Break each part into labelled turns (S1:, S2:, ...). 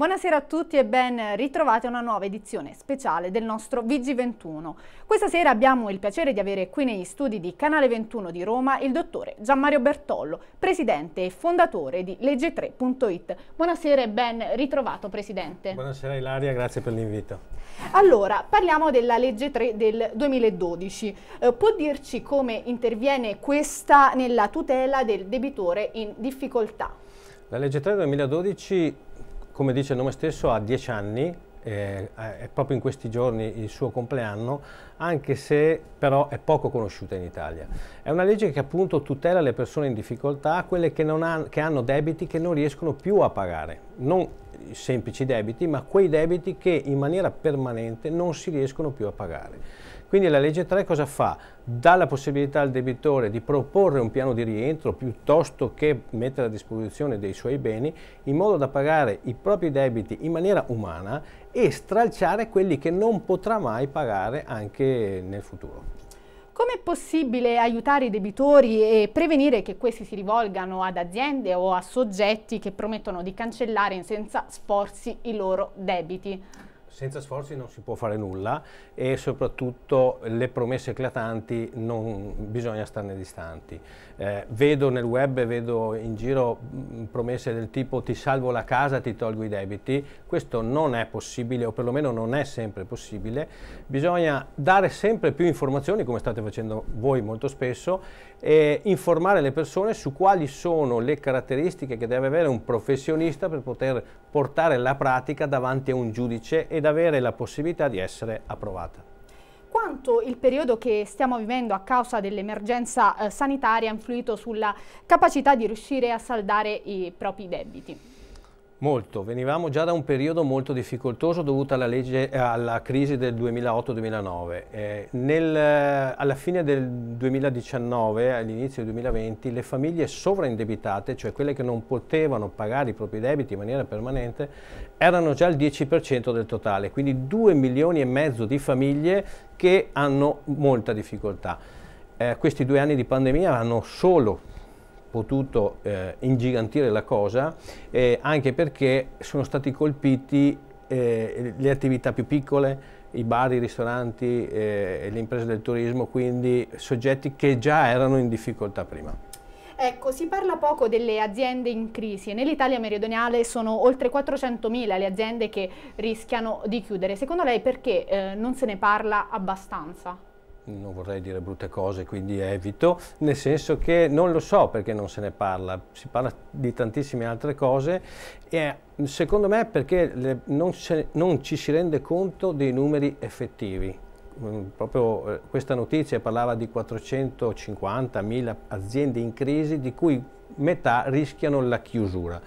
S1: Buonasera a tutti e ben ritrovati a una nuova edizione speciale del nostro VG21. Questa sera abbiamo il piacere di avere qui negli studi di Canale 21 di Roma il dottore Gianmario Bertollo, presidente e fondatore di legge3.it. Buonasera e ben ritrovato presidente.
S2: Buonasera Ilaria, grazie per l'invito.
S1: Allora, parliamo della legge 3 del 2012. Eh, può dirci come interviene questa nella tutela del debitore in difficoltà?
S2: La legge 3 del 2012 come dice il nome stesso, ha 10 anni, eh, è proprio in questi giorni il suo compleanno, anche se però è poco conosciuta in Italia. È una legge che appunto tutela le persone in difficoltà, quelle che, ha, che hanno debiti che non riescono più a pagare. Non semplici debiti, ma quei debiti che in maniera permanente non si riescono più a pagare. Quindi la legge 3 cosa fa? Dà la possibilità al debitore di proporre un piano di rientro piuttosto che mettere a disposizione dei suoi beni in modo da pagare i propri debiti in maniera umana e stralciare quelli che non potrà mai pagare anche nel futuro.
S1: Com'è possibile aiutare i debitori e prevenire che questi si rivolgano ad aziende o a soggetti che promettono di cancellare senza sforzi i loro debiti?
S2: senza sforzi non si può fare nulla e soprattutto le promesse eclatanti non bisogna starne distanti. Eh, vedo nel web, vedo in giro mm, promesse del tipo ti salvo la casa, ti tolgo i debiti, questo non è possibile o perlomeno non è sempre possibile, bisogna dare sempre più informazioni come state facendo voi molto spesso e informare le persone su quali sono le caratteristiche che deve avere un professionista per poter portare la pratica davanti a un giudice e ed avere la possibilità di essere approvata.
S1: Quanto il periodo che stiamo vivendo a causa dell'emergenza eh, sanitaria ha influito sulla capacità di riuscire a saldare i propri debiti?
S2: Molto, venivamo già da un periodo molto difficoltoso dovuto alla, legge, alla crisi del 2008-2009. Eh, eh, alla fine del 2019, all'inizio del 2020, le famiglie sovraindebitate, cioè quelle che non potevano pagare i propri debiti in maniera permanente, erano già il 10% del totale, quindi 2 milioni e mezzo di famiglie che hanno molta difficoltà. Eh, questi due anni di pandemia hanno solo potuto eh, ingigantire la cosa, eh, anche perché sono stati colpiti eh, le attività più piccole, i bar, i ristoranti, eh, le imprese del turismo, quindi soggetti che già erano in difficoltà prima.
S1: Ecco, si parla poco delle aziende in crisi. Nell'Italia meridionale sono oltre 400.000 le aziende che rischiano di chiudere. Secondo lei perché eh, non se ne parla abbastanza?
S2: non vorrei dire brutte cose, quindi evito, nel senso che non lo so perché non se ne parla, si parla di tantissime altre cose e secondo me perché le, non, se, non, ci si rende conto dei numeri effettivi. Mm, proprio eh, questa notizia parlava di 450.000 aziende in crisi di cui metà rischiano la chiusura.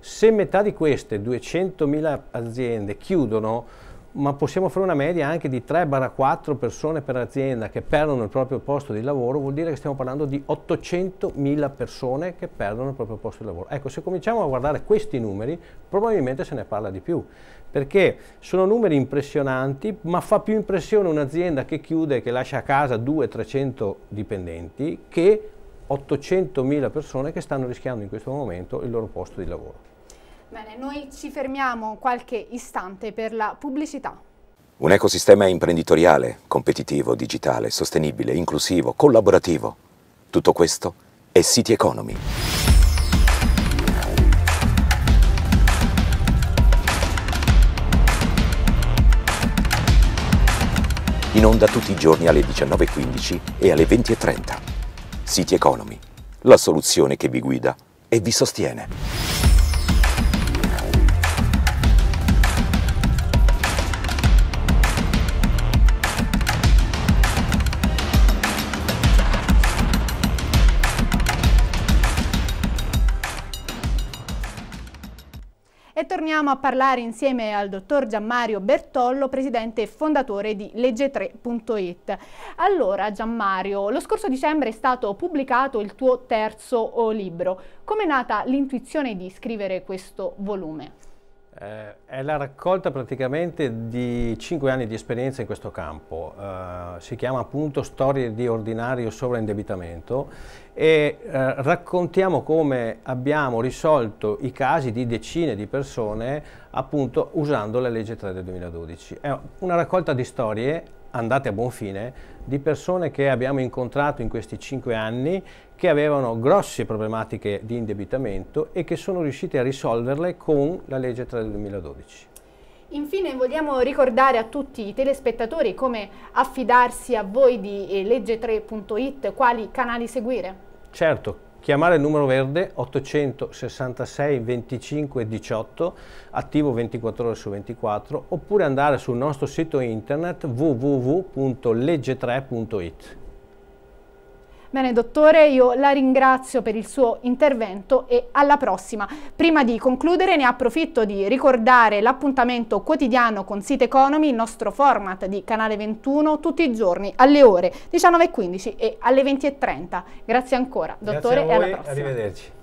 S2: Se metà di queste 200.000 aziende chiudono, ma possiamo fare una media anche di 3-4 persone per azienda che perdono il proprio posto di lavoro, vuol dire che stiamo parlando di 800.000 persone che perdono il proprio posto di lavoro. Ecco, se cominciamo a guardare questi numeri, probabilmente se ne parla di più, perché sono numeri impressionanti, ma fa più impressione un'azienda che chiude e che lascia a casa 200-300 dipendenti che 800.000 persone che stanno rischiando in questo momento il loro posto di lavoro.
S1: Bene, noi ci fermiamo qualche istante per la pubblicità.
S2: Un ecosistema imprenditoriale, competitivo, digitale, sostenibile, inclusivo, collaborativo. Tutto questo è City Economy. In onda tutti i giorni alle 19.15 e alle 20.30. City Economy, la soluzione che vi guida e vi sostiene.
S1: E torniamo a parlare insieme al dottor Gianmario Bertollo, presidente e fondatore di legge3.it. Allora Gianmario, lo scorso dicembre è stato pubblicato il tuo terzo eh, libro. Come è nata l'intuizione di scrivere questo volume?
S2: Eh, è la raccolta praticamente di 5 anni di esperienza in questo campo, eh, si chiama appunto Storie di ordinario sovraindebitamento e eh, raccontiamo come abbiamo risolto i casi di decine di persone appunto usando la legge 3 del 2012. È una raccolta di storie andate a buon fine di persone che abbiamo incontrato in questi cinque anni che avevano grosse problematiche di indebitamento e che sono riuscite a risolverle con la legge 3 del 2012.
S1: Infine vogliamo ricordare a tutti i telespettatori come affidarsi a voi di eh, legge3.it, quali canali seguire.
S2: Certo, chiamare il numero verde 866 25 18, attivo 24 ore su 24, oppure andare sul nostro sito internet www.legge3.it.
S1: Bene dottore, io la ringrazio per il suo intervento e alla prossima. Prima di concludere ne approfitto di ricordare l'appuntamento quotidiano con Site Economy, il nostro format di Canale 21, tutti i giorni alle ore 19.15 e alle 20.30. Grazie ancora dottore Grazie voi, e alla prossima. Arrivederci.